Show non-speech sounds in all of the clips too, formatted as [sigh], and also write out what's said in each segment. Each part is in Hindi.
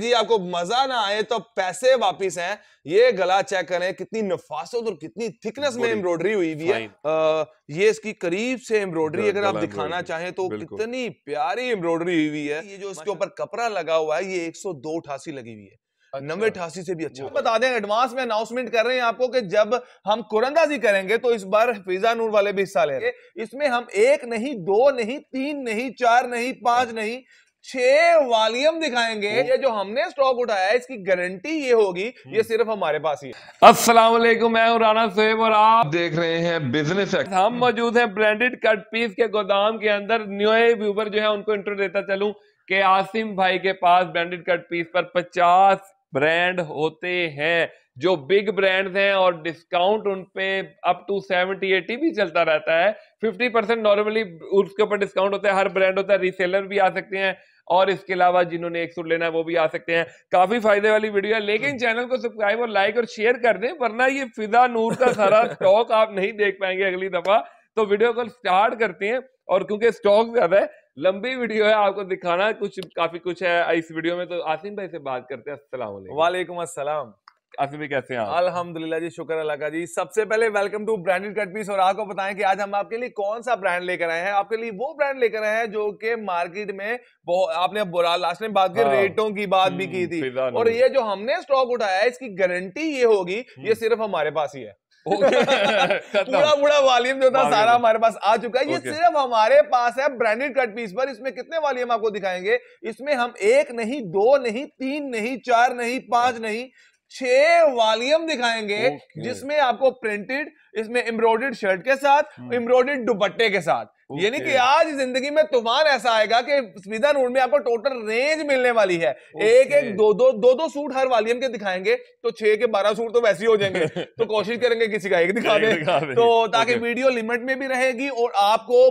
जी आपको मजा ना आए तो पैसे वापिस हैं ये गला चेक करें कितनी नफासत और कितनी थिकनेस में एम्ब्रॉयडरी हुई हुई है आ, ये इसकी करीब से एम्ब्रॉयडरी अगर आप दिखाना चाहें तो कितनी प्यारी एम्ब्रॉयडरी हुई हुई है ये जो इसके ऊपर कपड़ा लगा हुआ है ये एक सौ दो अठासी लगी हुई है अच्छा। नब्बे अठासी से भी अच्छा बता दें एडवांस में अनाउंसमेंट कर रहे हैं आपको कि जब हम कुरंदाजी करेंगे तो इस बार फिजा नूर वाले भी हिस्सा लेंगे इसमें हम एक नहीं दो नहीं तीन नहीं चार नहीं पांच हाँ। नहीं छह वॉल्यूम दिखाएंगे ये जो हमने स्टॉक उठाया है इसकी गारंटी ये होगी ये हम्म। सिर्फ हमारे पास ही अस्सलाम वालेकुम मैं राना सोहेब और आप देख रहे हैं बिजनेस हम मौजूद हैं ब्रांडेड कट पीस के गोदाम के अंदर न्यू व्यूवर जो है उनको इंट्रो देता चलूं कि आसिम भाई के पास ब्रांडेड कट पीस पर पचास ब्रांड होते हैं जो बिग ब्रांड्स हैं और डिस्काउंट उन पे अप टू सेवेंटी एटी भी चलता रहता है फिफ्टी परसेंट नॉर्मली उसके ऊपर डिस्काउंट होता है हर ब्रांड होता है रीसेलर भी आ सकते हैं और इसके अलावा जिन्होंने एक सूट लेना है वो भी आ सकते हैं काफी फायदे वाली वीडियो है लेकिन हम्म। चैनल को सब्सक्राइब और लाइक और शेयर कर दें वरना ये फिजा नूर का सारा [laughs] स्टॉक आप नहीं देख पाएंगे अगली दफा तो वीडियो कॉल स्टार्ट करते हैं और क्योंकि स्टॉक ज्यादा है लंबी वीडियो है आपको दिखाना कुछ काफी कुछ है इस वीडियो में तो आसिम भाई से बात करते हैं असला वालेकुम असलम आसिफ कैसे हैं अल्हम्दुलिल्लाह जी शुक्र अल्लाह का जी सबसे पहले welcome to branded cut piece और आपको बताएं कि आज हम आपके लिए कौन सा ब्रांड लेकर आए हैं आपके लिए वो ब्रांड लेकर आए हैं जो कि मार्केट में आपने लास्ट में बात की हाँ। रेटों की बात भी की हम्म, थी और ये जो हमने स्टॉक उठाया है इसकी गारंटी ये होगी ये हम्म। सिर्फ हमारे पास ही है [laughs] पूरा पूरा वॉल्यूम जो था सारा हमारे पास आ चुका है ये सिर्फ हमारे पास है ब्रांडेड कट पीस पर इसमें कितने वॉल्यूम आपको दिखाएंगे इसमें हम एक नहीं दो नहीं तीन नहीं चार नहीं पांच हाँ। नहीं छह वॉल्यूम दिखाएंगे okay. जिसमें आपको प्रिंटेड इसमें एम्ब्रॉयडेड शर्ट के साथ एम्ब्रॉयडेड hmm. दुपट्टे के साथ यानी कि आज जिंदगी में तूफान ऐसा आएगा कि स्मिता नूर में आपको टोटल रेंज मिलने वाली है एक एक दो दो दो दो सूट हर वालियम के दिखाएंगे तो छह के बारह सूट तो वैसे ही हो जाएंगे [laughs] तो कोशिश करेंगे किसी का एक दिखा तो ताकि वीडियो लिमिट में भी रहेगी और आपको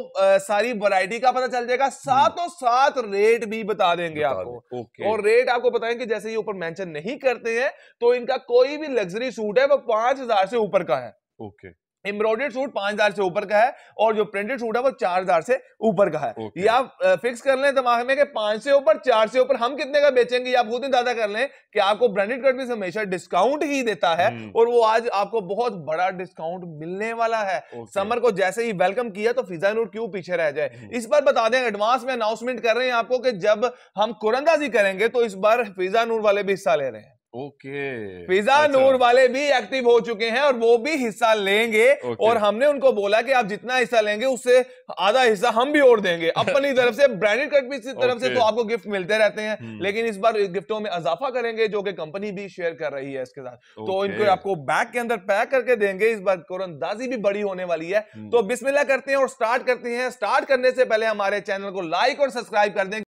सारी वरायटी का पता चल जाएगा और hmm. सात रेट भी बता देंगे आपको और रेट आपको बताएंगे जैसे ये ऊपर मेंशन नहीं करते हैं तो इनका कोई भी लग्जरी सूट है वो पांच हजार से ऊपर का है ओके एम्ब्रॉयडेड सूट पांच हजार से ऊपर का है और जो प्रिंटेड सूट है वो चार हजार से ऊपर का है okay. ये आप फिक्स कर लें दिमाग में कि पांच से ऊपर चार से ऊपर हम कितने का बेचेंगे आप बहुत ज्यादा कर लें कि आपको ब्रांडेड कट हमेशा डिस्काउंट ही देता है hmm. और वो आज आपको बहुत बड़ा डिस्काउंट मिलने वाला है okay. समर को जैसे ही वेलकम किया तो फिजा नूर क्यों पीछे रह जाए hmm. इस बार बता दें एडवांस में अनाउंसमेंट कर रहे हैं आपको कि जब हम कुरंदाजी करेंगे तो इस बार फिजा नूर वाले भी हिस्सा ले रहे हैं ओके फिजा अच्छा। नूर वाले भी एक्टिव हो चुके हैं और वो भी हिस्सा लेंगे और हमने उनको बोला कि आप जितना हिस्सा लेंगे उससे आधा हिस्सा हम भी और देंगे [laughs] अपनी तरफ से ब्रांडेड कट की तरफ से तो आपको गिफ्ट मिलते रहते हैं हम्म। लेकिन इस बार गिफ्टों में इजाफा करेंगे जो कि कंपनी भी शेयर कर रही है इसके साथ तो इनको आपको बैग के अंदर पैक करके देंगे इस बार कोरंदाजी भी बड़ी होने वाली है हम्म। तो बिस्मिल्ला करते हैं और स्टार्ट करते हैं स्टार्ट करने से पहले हमारे चैनल को लाइक और सब्सक्राइब कर दें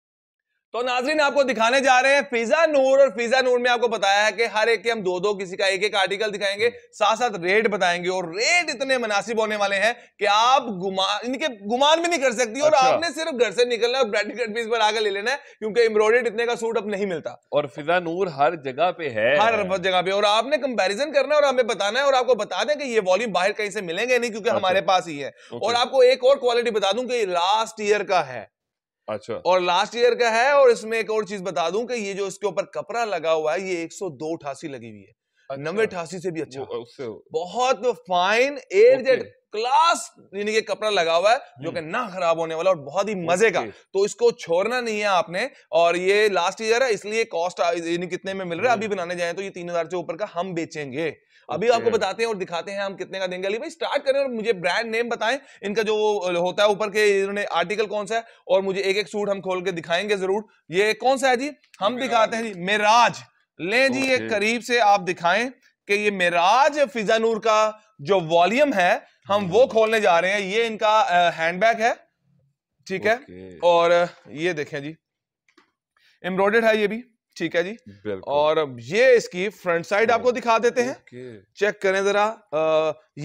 तो नाजरीन आपको दिखाने जा रहे हैं फिजा नूर और फिजा नूर में आपको बताया है कि हर एक के हम दो दो किसी का एक एक आर्टिकल दिखाएंगे साथ साथ रेट बताएंगे और रेट इतने मुनासिब होने वाले हैं कि आप गुमान इनके गुमान भी नहीं कर सकती और अच्छा। आपने सिर्फ घर से निकलना और ब्रांडेड कट पीस पर आगे ले लेना है क्योंकि एम्ब्रॉयडेड इतने का सूट अब नहीं मिलता और फिजा नूर हर जगह पे है हर जगह पे और आपने कंपेरिजन करना है और हमें बताना है और आपको बता दें कि ये वॉल्यूम बाहर कहीं से मिलेंगे नहीं क्योंकि अच्छा। हमारे पास ही है और आपको एक और क्वालिटी बता दूं कि लास्ट ईयर का है अच्छा और लास्ट ईयर का है और इसमें एक और चीज बता दूं कि ये जो इसके ऊपर कपड़ा लगा हुआ है ये 102 सौ लगी हुई है अच्छा। नब्बे अठासी से भी अच्छा उससे बहुत फाइन एयर जेट क्लास यानी कि कपड़ा लगा हुआ है जो कि हम्म। ना खराब होने वाला और बहुत ही मजे का तो इसको छोड़ना नहीं है आपने और ये लास्ट ईयर है इसलिए कॉस्ट यानी कितने में मिल रहा है हम्म। अभी बनाने जाए तो ये तीन हजार से ऊपर का हम बेचेंगे अभी आपको बताते हैं और दिखाते हैं हम कितने का देंगे अली भाई स्टार्ट करें और मुझे ब्रांड नेम बताएं इनका जो होता है ऊपर के इन्होंने आर्टिकल कौन सा है और मुझे एक एक सूट हम खोल के दिखाएंगे जरूर ये कौन सा है जी हम दिखाते हैं जी मेराज ले जी ये करीब से आप दिखाएं कि ये मिराज फिजानूर का जो वॉल्यूम है हम वो हम्म। खोलने जा रहे हैं ये इनका हैंडबैग है ठीक है और ये देखें जी एम्ब्रॉयडर्ड है ये भी ठीक है जी और ये इसकी फ्रंट साइड आपको दिखा देते हैं चेक करें जरा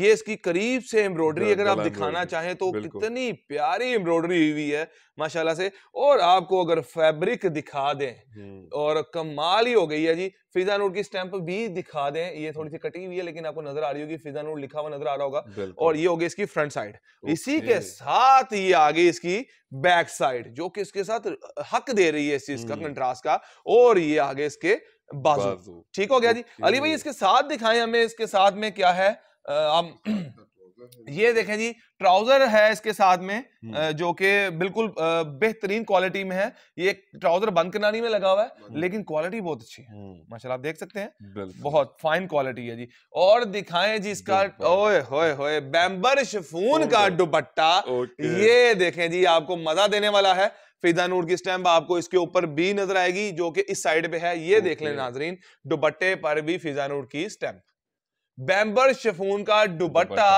ये इसकी करीब से एम्ब्रॉयडरी अगर आप दिखाना चाहें तो कितनी प्यारी एम्ब्रॉयडरी हुई है माशाल्लाह से और आपको अगर फैब्रिक दिखा दें हम्म। और कमाल ही हो गई है जी फिजा नूर की स्टैंप भी दिखा दें ये थोड़ी सी कटी हुई है लेकिन आपको नजर आ रही होगी फिजा नूर लिखा हुआ नजर आ रहा होगा और ये हो गई इसकी फ्रंट साइड इसी के साथ ये आ गई इसकी बैक साइड जो कि इसके साथ हक दे रही है इस चीज का हम्म। कंट्रास्ट का और ये आगे इसके बाजू ठीक हो गया जी अली भाई इसके साथ दिखाएं हमें इसके साथ में क्या है हम [clears throat] [clears throat] ये देखें जी ट्राउजर है इसके साथ में हम्म। जो कि बिल्कुल बेहतरीन क्वालिटी में है ये ट्राउजर बंद किनारी में लगा हुआ है लेकिन क्वालिटी बहुत अच्छी है हम्म। माशाल्लाह आप देख सकते हैं बहुत फाइन क्वालिटी है जी और दिखाएं जी इसका ओए होए होए बैम्बर शिफून का दुपट्टा ये देखें जी आपको मजा देने वाला है फिदा नूर की स्टैम्प आपको इसके ऊपर भी नजर आएगी जो कि इस साइड पे है ये देख लें नाजरीन दुपट्टे पर भी फिजा नूर की स्टैम्प बैम्बर शेफून का दुबट्टा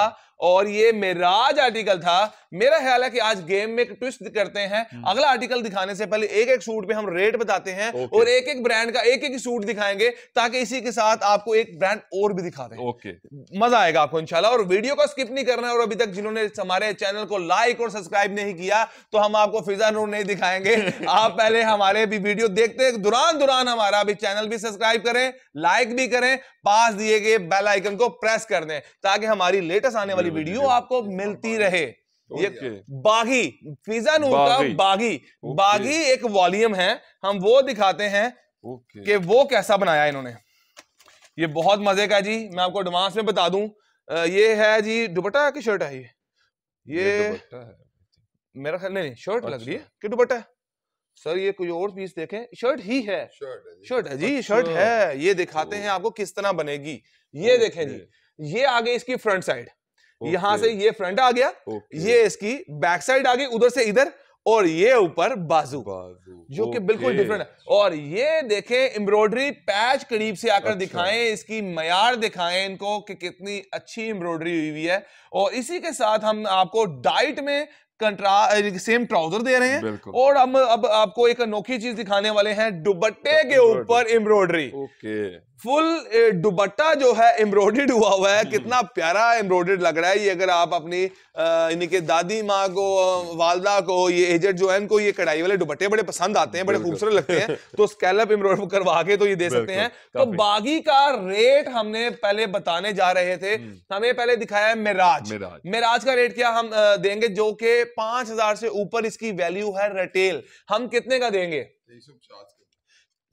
और ये मेराज आर्टिकल था मेरा ख्याल है कि आज गेम में एक ट्विस्ट करते हैं हम्म। अगला आर्टिकल दिखाने से पहले एक एक सूट पे हम रेट बताते हैं और एक एक ब्रांड का एक एक सूट दिखाएंगे ताकि इसी के साथ आपको एक ब्रांड और भी दिखा दें ओके मजा आएगा आपको इंशाल्लाह और वीडियो को स्किप नहीं करना और अभी तक जिन्होंने हमारे चैनल को लाइक और सब्सक्राइब नहीं किया तो हम आपको फिजा नूर नहीं दिखाएंगे [laughs] आप पहले हमारे भी वीडियो देखते दौरान दौरान हमारा अभी चैनल भी सब्सक्राइब करें लाइक भी करें पास दिए गए बेल आइकन को प्रेस कर दें ताकि हमारी लेटेस्ट आने वाली हमारी वीडियो आपको मिलती रहे तो ये बागी फिजा नूर का बागी बागी एक वॉल्यूम है हम वो दिखाते हैं कि वो कैसा बनाया इन्होंने ये बहुत मजे का जी मैं आपको एडवांस में बता दूं ये है जी दुपट्टा की शर्ट है ये ये मेरा ख्याल नहीं, शर्ट अच्छा। लग रही है अच्छा। कि दुपट्टा सर ये कोई और पीस देखें शर्ट ही है शर्ट है जी शर्ट है, अच्छा। शर्ट है। ये दिखाते तो हैं आपको किस तरह बनेगी ये देखें जी ये आगे इसकी फ्रंट साइड यहां से ये फ्रंट आ गया ये इसकी बैक साइड आ गई उधर से इधर और ये ऊपर बाजू जो कि बिल्कुल डिफरेंट है और ये देखें एम्ब्रॉयडरी पैच करीब से आकर अच्छा। दिखाएं इसकी मैार दिखाएं इनको कि कितनी अच्छी एम्ब्रॉयडरी हुई हुई है और इसी के साथ हम आपको डाइट में कंट्रा सेम ट्राउजर दे रहे हैं और हम अब आपको एक अनोखी चीज दिखाने वाले हैं दुबट्टे के ऊपर एम्ब्रॉयडरी फुल दुबट्टा जो है एम्ब्रॉयडर्ड हुआ हुआ है कितना प्यारा एम्ब्रॉयड लग रहा है ये अगर आप अपनी यानी कि दादी माँ को वालदा को ये एजेंट जो है इनको ये कढ़ाई वाले दुबट्टे बड़े पसंद आते हैं बड़े खूबसूरत लगते हैं तो स्कैलप एम्ब्रॉयडर करवा के तो ये दे सकते हैं तो बागी का रेट हमने पहले बताने जा रहे थे हम्म। हमें पहले दिखाया है मेराज मेराज का रेट क्या हम देंगे जो कि पांच से ऊपर इसकी वैल्यू है रिटेल हम कितने का देंगे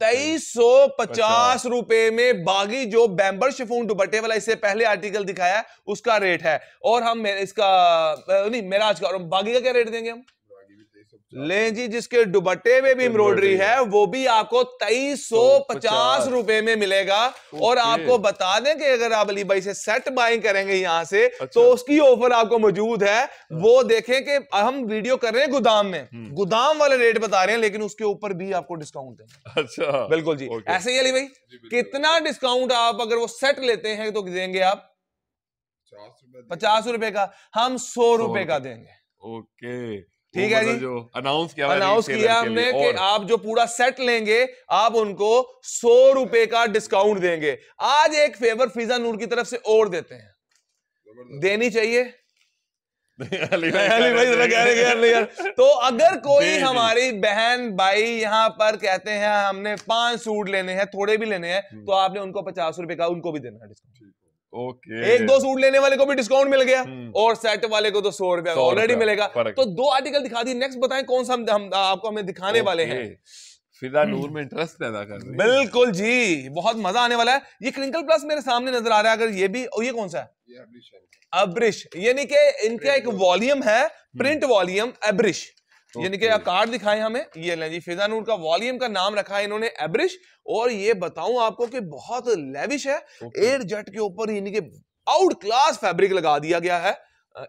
तेईस सौ पचास रुपए में बागी जो बैम्बर शिफोन दुपट्टे वाला इससे पहले आर्टिकल दिखाया उसका रेट है और हम इसका नहीं आज का और बागी का क्या रेट देंगे हम ले जी जिसके दुबट्टे में भी एम्ब्रॉयडरी है वो भी आपको तेईस सौ पचास रुपए में मिलेगा और आपको बता दें कि अगर आप अली भाई से सेट बाइंग करेंगे यहाँ से अच्छा। तो उसकी ऑफर आपको मौजूद है हाँ। वो देखें कि हम वीडियो कर रहे हैं गोदाम में हम्म। गोदाम वाले रेट बता रहे हैं लेकिन उसके ऊपर भी आपको डिस्काउंट देंगे अच्छा बिल्कुल जी ऐसे ही अली भाई कितना डिस्काउंट आप अगर वो सेट लेते हैं तो देंगे आप पचास रुपए का हम सौ रुपए का देंगे ओके ठीक है मतलब जी जो अनाउंस किया अनाउंस किया हमने कि आप जो पूरा सेट लेंगे आप उनको सौ रुपए का डिस्काउंट देंगे आज एक फेवर फिजा नूर की तरफ से और देते हैं देनी चाहिए अली भाई कह रहे यार यार तो अगर कोई हमारी बहन भाई यहाँ पर कहते हैं हमने पांच सूट लेने हैं थोड़े भी लेने हैं हम्म। तो आपने उनको पचास रुपए का उनको भी देना है डिस्काउंट ओके okay. एक दो सूट लेने वाले को भी डिस्काउंट मिल गया हम्म। और सेट वाले को तो सौ रुपया ऑलरेडी मिलेगा तो दो आर्टिकल दिखा दी नेक्स्ट बताएं कौन सा हम, हम आपको हमें दिखाने okay. वाले हैं फिदा हम्म। नूर में इंटरेस्ट पैदा कर रही बिल्कुल जी बहुत मजा आने वाला है ये क्रिंकल प्लस मेरे सामने नजर आ रहा है अगर ये भी और ये कौन सा है अब्रिश यानी कि इनका एक वॉल्यूम है प्रिंट वॉल्यूम एब्रिश यानी कि कार्ड दिखाए हमें ये लें जी फिजा नूर का वॉल्यूम का नाम रखा है इन्होंने एब्रिश और ये बताऊं आपको कि बहुत लेविश है एयर जेट के ऊपर यानी कि आउट क्लास फैब्रिक लगा दिया गया है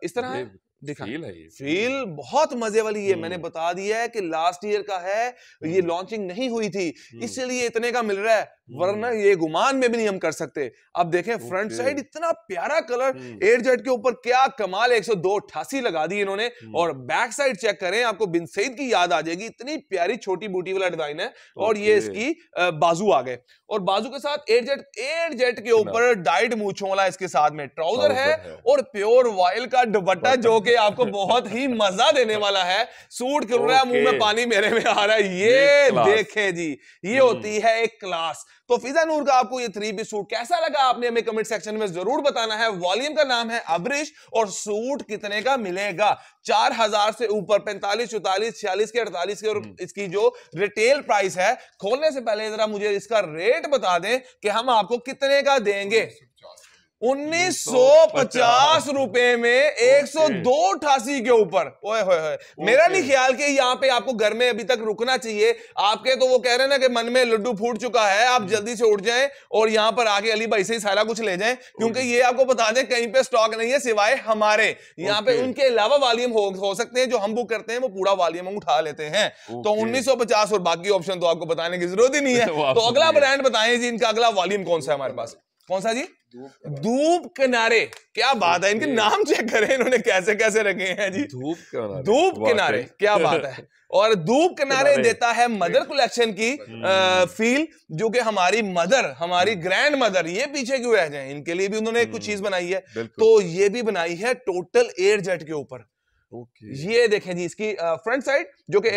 इस तरह है फील है फील बहुत मजे वाली है मैंने हम्म। बता दिया है कि लास्ट ईयर का है ये हम्म। लॉन्चिंग नहीं हुई थी हम्म। इसलिए इतने का मिल रहा है वरना ये गुमान में भी नहीं हम कर सकते अब देखें फ्रंट साइड इतना प्यारा कलर एयर जेट के ऊपर क्या कमाल एक सौ दो अठासी लगा दी इन्होंने और बैक साइड चेक करें आपको बिन सईद की याद आ जाएगी इतनी प्यारी छोटी बूटी वाला डिजाइन है और ये इसकी बाजू आ गए और बाजू के साथ एयर जेट एयर जेट के ऊपर डाइड मूछों वाला इसके साथ में ट्राउजर है और प्योर वाइल का दुपट्टा जो कि ये आपको बहुत ही मजा देने वाला है सूट कर रहा है मुंह में पानी मेरे में आ रहा है ये देखें जी ये हम्म. होती है एक क्लास तो फिजा नूर का आपको ये थ्री पी सूट कैसा लगा आपने हमें कमेंट सेक्शन में जरूर बताना है वॉल्यूम का नाम है अब्रिश और सूट कितने का मिलेगा चार हजार से ऊपर पैंतालीस चौतालीस छियालीस के अड़तालीस के और हम्म. इसकी जो रिटेल प्राइस है खोलने से पहले जरा मुझे इसका रेट बता दें कि हम आपको कितने का देंगे 1950 रुपए में 102 अठासी के ऊपर ओए होए होए मेरा नहीं ख्याल कि यहाँ पे आपको घर में अभी तक रुकना चाहिए आपके तो वो कह रहे हैं ना कि मन में लड्डू फूट चुका है आप हम्म। जल्दी से उठ जाएं और यहाँ पर आके अली भाई से ही सारा कुछ ले जाएं क्योंकि ये आपको बता दें कहीं पे स्टॉक नहीं है सिवाय हमारे यहाँ पे उनके अलावा वॉल्यूम हो, हो सकते हैं जो हम बुक करते हैं वो पूरा वॉल्यूम हम उठा लेते हैं तो उन्नीस और बाकी ऑप्शन तो आपको बताने की जरूरत ही नहीं है [laughs] तो अगला ब्रांड बताए जी इनका अगला वॉल्यूम कौन सा है हमारे पास कौन सा जी धूप किनारे क्या बात है इनके नाम चेक करें इन्होंने कैसे कैसे रखे हैं जी धूप किनारे धूप किनारे क्या बात है और धूप [laughs] किनारे देता है मदर कलेक्शन की आ, फील जो कि हमारी मदर हमारी ग्रैंड hmm। मदर ये पीछे क्यों रह जाए इनके लिए भी उन्होंने hmm। कुछ चीज बनाई है तो ये भी बनाई है टोटल एयर जेट के ऊपर ओके ये देखें जी इसकी फ्रंट साइड जो कि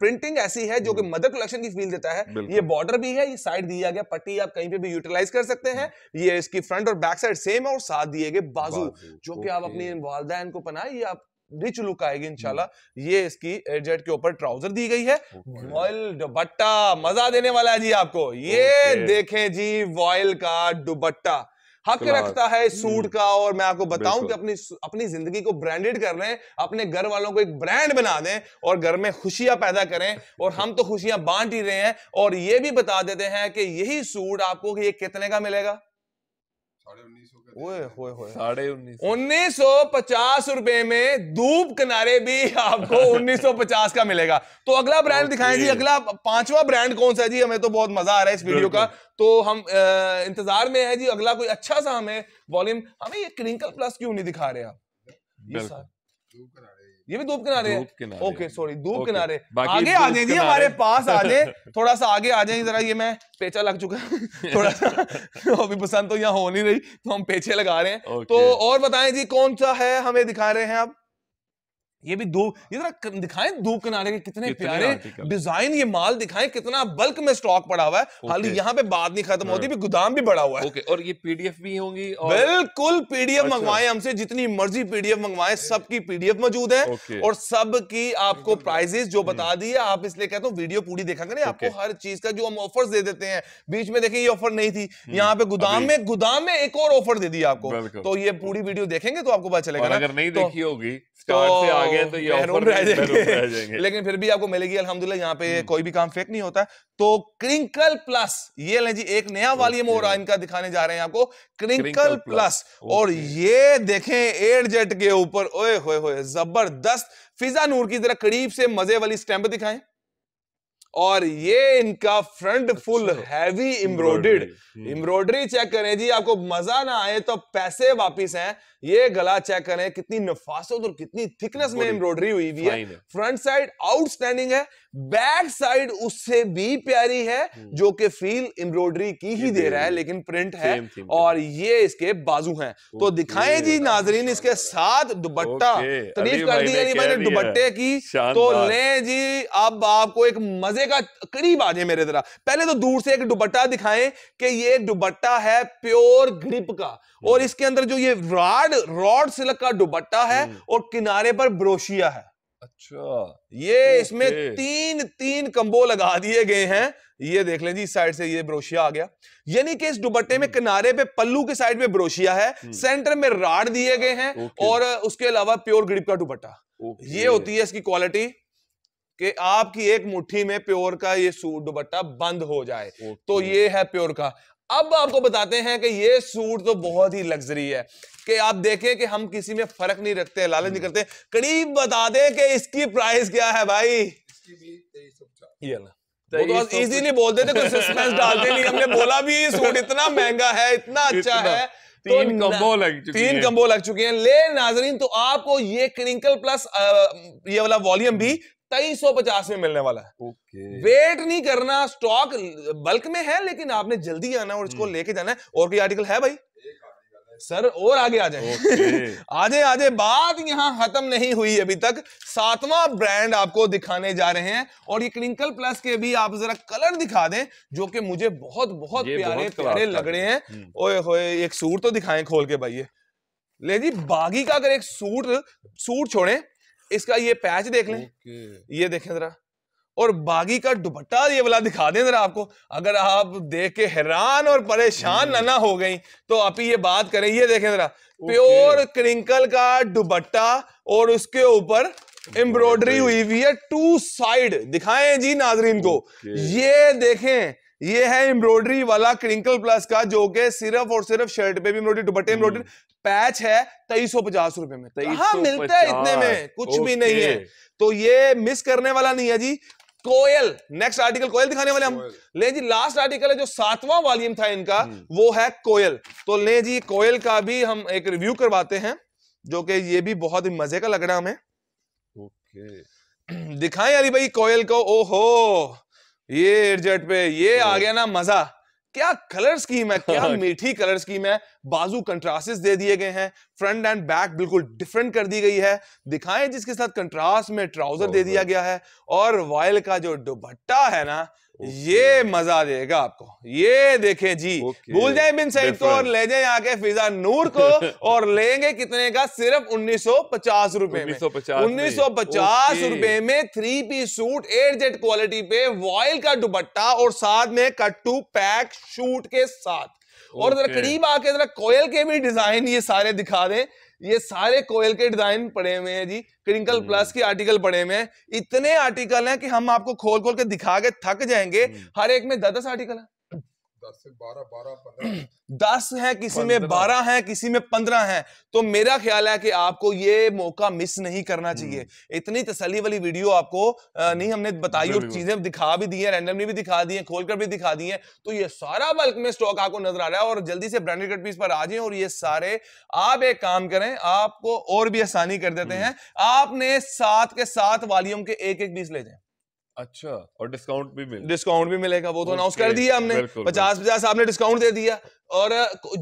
प्रिंटिंग हम्म। ऐसी है जो कि हम्म। मदर कलेक्शन की फील देता है ये बॉर्डर भी है ये साइड दिया गया पट्टी आप कहीं पे भी यूटिलाइज कर सकते हैं हम्म। ये इसकी फ्रंट और बैक साइड सेम है और साथ दिए गए बाजू जो कि आप अपनी वालदा को पहनाए ये आप रिच लुक आएगी इंशाल्लाह ये इसकी एयरजेट के ऊपर ट्राउजर दी गई है वॉयल दुबट्टा मजा देने वाला है जी आपको ये देखें जी वॉयल का दुबट्टा हक रखता है इस हम्म। सूट का और मैं आपको बताऊं कि अपनी अपनी जिंदगी को ब्रांडेड कर लें अपने घर वालों को एक ब्रांड बना दें और घर में खुशियां पैदा करें और हम तो खुशियां बांट ही रहे हैं और ये भी बता देते हैं कि यही सूट आपको ये कितने का मिलेगा साढ़े उन्नीस उन्नीस सौ पचास रुपए में दूब किनारे भी आपको [laughs] उन्नीस सौ पचास का मिलेगा तो अगला ब्रांड दिखाएं जी अगला पांचवा ब्रांड कौन सा जी हमें तो बहुत मजा आ रहा है इस वीडियो का तो हम आ, इंतजार में है जी अगला कोई अच्छा सा हमें वॉल्यूम हमें ये क्रिंकल प्लस क्यों नहीं दिखा रहे आप ये भी धूप किनारे है ओके सॉरी धूप किनारे आगे आ जाए जी हमारे पास आ जाए [laughs] थोड़ा सा आगे आ जाए जरा ये मैं पेचा लग चुका [laughs] थोड़ा सा अभी पसंद तो यहाँ हो नहीं रही तो हम पेचे लगा रहे हैं तो और बताएं जी कौन सा है हमें दिखा रहे हैं आप ये भी धूप ये जरा दिखाएं धूप किनारे के कितने प्यारे डिजाइन ये माल दिखाएं कितना बल्क में स्टॉक पड़ा हुआ है हालांकि यहाँ पे बात नहीं खत्म होती हाँ। भी गोदाम भी बड़ा हुआ है ओके और ये पीडीएफ भी होंगी और... बिल्कुल पीडीएफ अच्छा। मंगवाए हमसे जितनी मर्जी पीडीएफ मंगवाए सबकी पीडीएफ मौजूद है और सबकी आपको प्राइजेस जो बता हम्म। दी है आप इसलिए कहते हो वीडियो पूरी देखा करें आपको हर चीज का जो हम ऑफर दे देते हैं बीच में देखें ये ऑफर नहीं थी हम्म। यहाँ पे गोदाम में गोदाम में एक और ऑफर दे दी आपको तो ये पूरी वीडियो देखेंगे तो आपको पता चलेगा अगर नहीं तो देखी होगी स्टार्ट तो से आगे तो ये ऑफर रह जाएंगे लेकिन फिर भी आपको मिलेगी अलहमदुल्ला यहाँ पे हम्म। कोई भी काम फेक नहीं होता तो क्रिंकल प्लस ये ले जी एक नया वाली मोर इनका दिखाने जा रहे हैं आपको क्रिंकल प्लस और ये देखें एयर जेट के ऊपर ओए होए होए जबरदस्त फिजा नूर की जरा करीब से मजे वाली स्टैंप दिखाएं और ये इनका फ्रंट अच्छा, full heavy embroid embroidery check करें जी आपको मजा ना आए तो पैसे वापिस हैं ये गला चेक करें कितनी नफासत और कितनी थिकनेस में एम्ब्रॉयडरी हुई हुई है फ्रंट साइड आउटस्टैंडिंग है बैक साइड उससे भी प्यारी है हम्म। जो कि फील एम्ब्रॉयडरी की ही दे रहा है लेकिन प्रिंट है और ये इसके बाजू हैं तो दिखाएं जी नाजरीन इसके साथ दुबट्टा तारीफ कर दी यानी मैंने दुबट्टे की तो ले जी अब आपको एक मजे का करीब आ जाए मेरे तरह पहले तो दूर से एक दुबट्टा दिखाएं कि ये दुबट्टा है प्योर ग्रिप का और हम्म। इसके अंदर जो ये रॉड रॉड सिलक का दुबट्टा है हम्म। और किनारे पर ब्रोशिया है अच्छा ये okay. इसमें तीन तीन कंबो लगा दिए गए हैं ये देख लें जी साइड से ये ब्रोशिया आ गया यानी कि इस दुबट्टे में हम्म। किनारे पे पल्लू के साइड पे ब्रोशिया है हम्म। सेंटर में राड दिए गए हैं okay. और उसके अलावा प्योर ग्रिप का दुबट्टा okay. ये होती है इसकी क्वालिटी कि आपकी एक मुट्ठी में प्योर का ये सूट दुपट्टा बंद हो जाए तो ये है प्योर का अब आपको बताते हैं कि ये सूट तो बहुत ही लग्जरी है कि आप देखें कि हम किसी में फर्क नहीं रखते लालच नहीं हम्म। करते करीब बता दें कि इसकी प्राइस क्या है भाई तो इजीली बोल देते कोई सस्पेंस [laughs] डालते नहीं हमने बोला भी सूट इतना महंगा है इतना अच्छा है तो तीन तो कंबो लग चुके तीन कंबो लग चुके हैं ले नाजरीन तो आपको ये क्रिंकल प्लस आ, ये वाला वॉल्यूम भी तेईस सौ पचास में मिलने वाला है ओके। वेट नहीं करना स्टॉक बल्क में है लेकिन आपने जल्दी आना और इसको हम्म। लेके जाना है और कोई आर्टिकल है भाई सर और आगे आ जाए okay. [laughs] आजे आजे बात यहां खत्म नहीं हुई अभी तक सातवां ब्रांड आपको दिखाने जा रहे हैं और ये क्रिंकल प्लस के भी आप जरा कलर दिखा दें जो कि मुझे बहुत बहुत प्यारे बहुत प्यारे लग रहे हैं हम्म। ओए होए एक सूट तो दिखाएं खोल के भाई ले जी बागी का अगर एक सूट सूट छोड़ें इसका ये पैच देख लें ये देखें जरा और बागी का दुपट्टा ये वाला दिखा दें जरा आपको अगर आप देख के हैरान और परेशान हम्म। ना हो गई तो आप ये बात करें ये देखें जरा प्योर क्रिंकल का दुपट्टा और उसके ऊपर एम्ब्रॉयडरी हुई हुई है टू साइड दिखाएं जी नाजरीन को ये देखें ये है एम्ब्रॉयडरी वाला क्रिंकल प्लस का जो के सिर्फ और सिर्फ शर्ट पे भी एम्ब्रॉयडरी दुपट्टे हम्म। एम्ब्रॉयडरी पैच है तेईस सौ पचास रुपए में हाँ मिलता है इतने में कुछ भी नहीं है तो ये मिस करने वाला नहीं है जी कोयल नेक्स्ट आर्टिकल कोयल दिखाने वाले हम ले जी लास्ट आर्टिकल है जो सातवां वॉल्यूम था इनका हम्म। वो है कोयल तो ले जी कोयल का भी हम एक रिव्यू करवाते हैं जो कि ये भी बहुत ही मजे का लग रहा हमें ओके दिखाएं अली भाई कोयल को ओहो ये एयरजेट पे ये आ गया ना मजा क्या कलर स्कीम है क्या [laughs] मीठी कलर स्कीम है बाजू कंट्रास्ट दे दिए गए हैं फ्रंट एंड बैक बिल्कुल डिफरेंट कर दी गई है दिखाएं जिसके साथ कंट्रास्ट में ट्राउजर oh, दे दिया गया है और वायल का जो दुपट्टा है ना ये मजा देगा आपको ये देखे जी भूल जाए बिन सईद को तो और ले जाए यहाँ के फिजा नूर को [laughs] और लेंगे कितने का सिर्फ 1950 रुपए में 1950 रुपए में three P suit air jet quality पे वॉयल का दुपट्टा और साथ में कट्टू पैक शूट के साथ और जरा करीब आके जरा कोयल के भी डिजाइन ये सारे दिखा दें ये सारे कोयल के डिजाइन पड़े हुए हैं जी क्रिंकल हम्म। प्लस के आर्टिकल पड़े हुए हैं इतने आर्टिकल हैं कि हम आपको खोल खोल के दिखा के थक जाएंगे हम्म। हर एक में दस दस आर्टिकल है [clears throat] दस है किसी में बारह है किसी में पंद्रह है तो मेरा ख्याल है कि आपको ये मौका मिस नहीं करना हम्म। चाहिए इतनी तसली वाली वीडियो आपको नहीं हमने बताई और चीजें दिखा भी दी है रैंडमली भी दिखा दी है खोलकर भी दिखा दी है तो ये सारा बल्क में स्टॉक आपको नजर आ रहा है और जल्दी से ब्रांडेड कट पीस पर आ जाए और ये सारे आप एक काम करें आपको और भी आसानी कर देते हम्म। हैं आपने सात के सात वॉल्यूम के एक एक पीस ले जाए अच्छा और डिस्काउंट भी मिलेगा डिस्काउंट भी मिलेगा वो तो अनाउंस कर दिया हमने पचास पचास आपने डिस्काउंट दे दिया और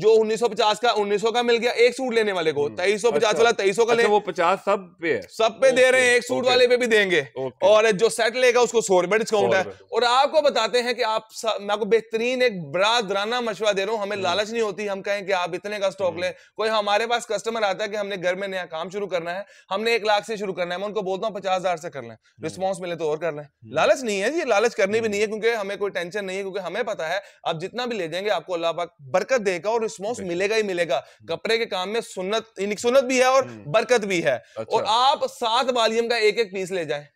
जो 1950 का 1900 का मिल गया एक सूट लेने वाले को हम्म, तेईस अच्छा, वाला तेईस का अच्छा, ले वो पचास सब पे है सब पे दे रहे हैं एक सूट वाले पे भी देंगे और जो सेट लेगा उसको सौ रुपए डिस्काउंट है और आपको बताते हैं कि आप मैं आपको बेहतरीन एक बड़ा दराना मशवरा दे रहा हूँ हमें हम्म। लालच नहीं होती हम कहें कि आप इतने का स्टॉक हम्म। लें कोई हमारे पास कस्टमर आता है कि हमने घर में नया काम शुरू करना है हमने एक लाख से शुरू करना है मैं उनको बोलता हूँ पचास हजार से कर लें रिस्पॉन्स मिले तो और कर लें हम्म। लालच नहीं है जी लालच करनी भी नहीं है हम्म। क्योंकि हमें कोई टेंशन नहीं है क्योंकि हमें पता है आप जितना भी ले जाएंगे आपको अल्लाह पाक बरकत देगा और रिस्पॉन्स मिलेगा ही मिलेगा हम्म। कपड़े के काम में सुन्नत सुन्नत भी है और बरकत भी है अच्छा। और आप सात वालियम का एक एक पीस ले जाए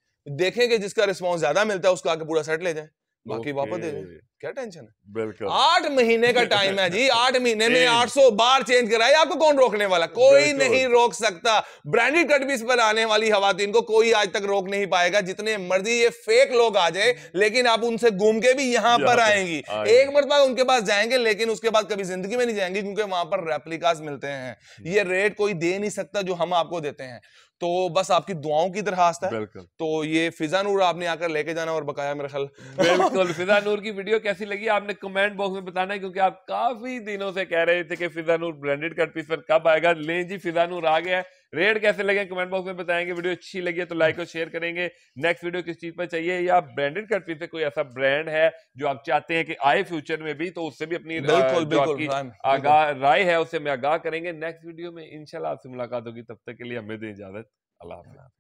देखेंगे जिसका रिस्पॉन्स ज्यादा मिलता है उसका आके पूरा सेट ले जाए बाकी वापस दे दें क्या टेंशन है बिल्कुल आठ महीने का टाइम है जी [laughs] आठ महीने में आठ सौ बार चेंज कराए आपको कौन रोकने वाला कोई नहीं रोक सकता ब्रांडेड कटपीस पर आने वाली खातन को कोई आज तक रोक नहीं पाएगा जितने मर्जी ये फेक लोग आ जाए लेकिन आप उनसे घूम के भी यहाँ पर आएंगी एक मरतबा उनके पास जाएंगे लेकिन उसके बाद कभी जिंदगी में नहीं जाएंगे क्योंकि वहां पर रेप्लिकास मिलते हैं हम्म। ये रेट कोई दे नहीं सकता जो हम आपको देते हैं तो बस आपकी दुआओं की दरखास्त है तो ये फिजा नूर आपने आकर लेके जाना और बकाया मेरा ख्याल बिल्कुल फिजा नूर की वीडियो कैसी लगी आपने कमेंट बॉक्स में बताना है क्योंकि आप काफी दिनों से कह रहे थे कि फिजानूर ब्रांडेड कट पीस पर कब आएगा ले जी फिजानूर आ गया रेड कैसे लगे कमेंट बॉक्स में बताएंगे वीडियो अच्छी लगी है तो लाइक और शेयर करेंगे नेक्स्ट वीडियो किस चीज पर चाहिए या ब्रांडेड कट पीस कोई ऐसा ब्रांड है जो आप चाहते हैं कि आए फ्यूचर में भी तो उससे भी अपनी हाँ, आगाह राय है उससे हमें आगाह करेंगे नेक्स्ट वीडियो में इनशाला आपसे मुलाकात होगी तब तक के लिए हमें दें इजाजत अल्लाह